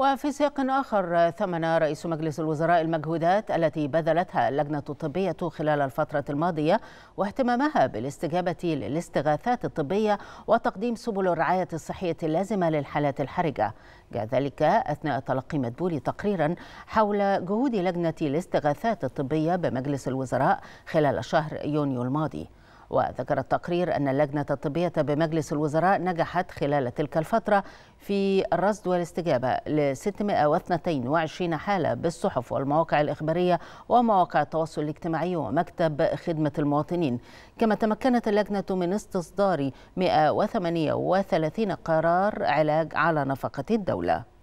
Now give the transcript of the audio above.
وفي سياق آخر ثمن رئيس مجلس الوزراء المجهودات التي بذلتها اللجنة الطبية خلال الفترة الماضية واهتمامها بالاستجابة للاستغاثات الطبية وتقديم سبل الرعاية الصحية اللازمة للحالات الحرجة جاء ذلك أثناء تلقي مدبولي تقريرا حول جهود لجنة الاستغاثات الطبية بمجلس الوزراء خلال شهر يونيو الماضي وذكر التقرير أن اللجنة الطبية بمجلس الوزراء نجحت خلال تلك الفترة في الرصد والاستجابة ل 622 حالة بالصحف والمواقع الإخبارية ومواقع التواصل الاجتماعي ومكتب خدمة المواطنين كما تمكنت اللجنة من استصدار 138 قرار علاج على نفقة الدولة